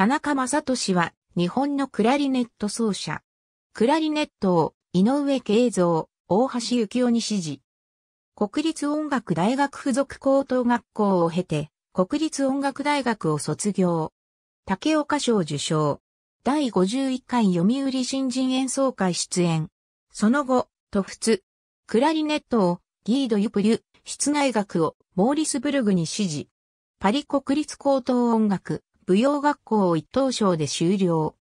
田中正俊は日本のクラリネット奏者。クラリネットを井上慶三、大橋幸夫に指示。国立音楽大学附属高等学校を経て、国立音楽大学を卒業。竹岡賞受賞。第51回読売新人演奏会出演。その後、都仏。クラリネットをギード・ユプリュ、室内楽をモーリスブルグに指示。パリ国立高等音楽舞踊学校を一等賞で修了。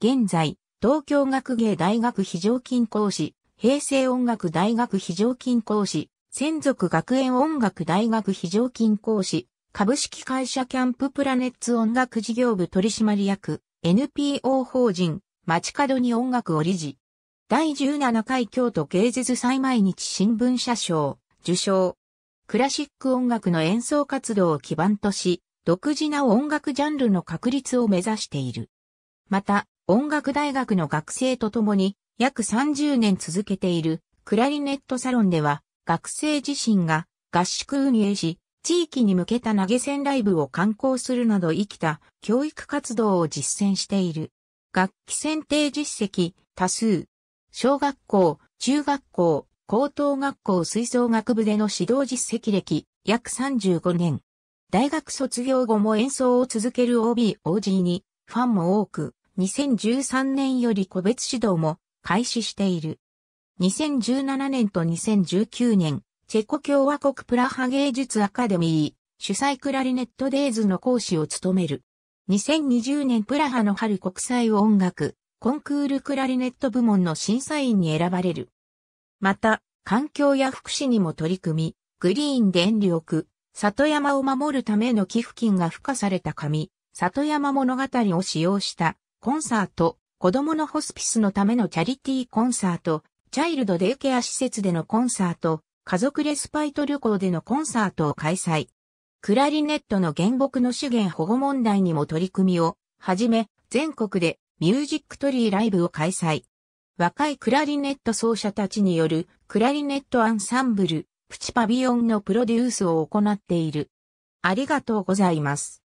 現在、東京学芸大学非常勤講師、平成音楽大学非常勤講師、専属学園音楽大学非常勤講師、株式会社キャンププラネッツ音楽事業部取締役、NPO 法人、街角に音楽を理事。第17回京都芸術祭毎日新聞社賞、受賞。クラシック音楽の演奏活動を基盤とし、独自な音楽ジャンルの確立を目指している。また、音楽大学の学生と共に約30年続けているクラリネットサロンでは学生自身が合宿運営し、地域に向けた投げ銭ライブを観光するなど生きた教育活動を実践している。楽器選定実績多数。小学校、中学校、高等学校吹奏楽部での指導実績歴約35年。大学卒業後も演奏を続ける OB-OG にファンも多く、2013年より個別指導も開始している。2017年と2019年、チェコ共和国プラハ芸術アカデミー主催クラリネットデイズの講師を務める。2020年プラハの春国際音楽コンクールクラリネット部門の審査員に選ばれる。また、環境や福祉にも取り組み、グリーン電力、里山を守るための寄付金が付加された紙、里山物語を使用したコンサート、子供のホスピスのためのチャリティーコンサート、チャイルドデイケア施設でのコンサート、家族レスパイト旅行でのコンサートを開催。クラリネットの原木の資源保護問題にも取り組みを、はじめ、全国でミュージックトリーライブを開催。若いクラリネット奏者たちによるクラリネットアンサンブル、プチパビオンのプロデュースを行っている。ありがとうございます。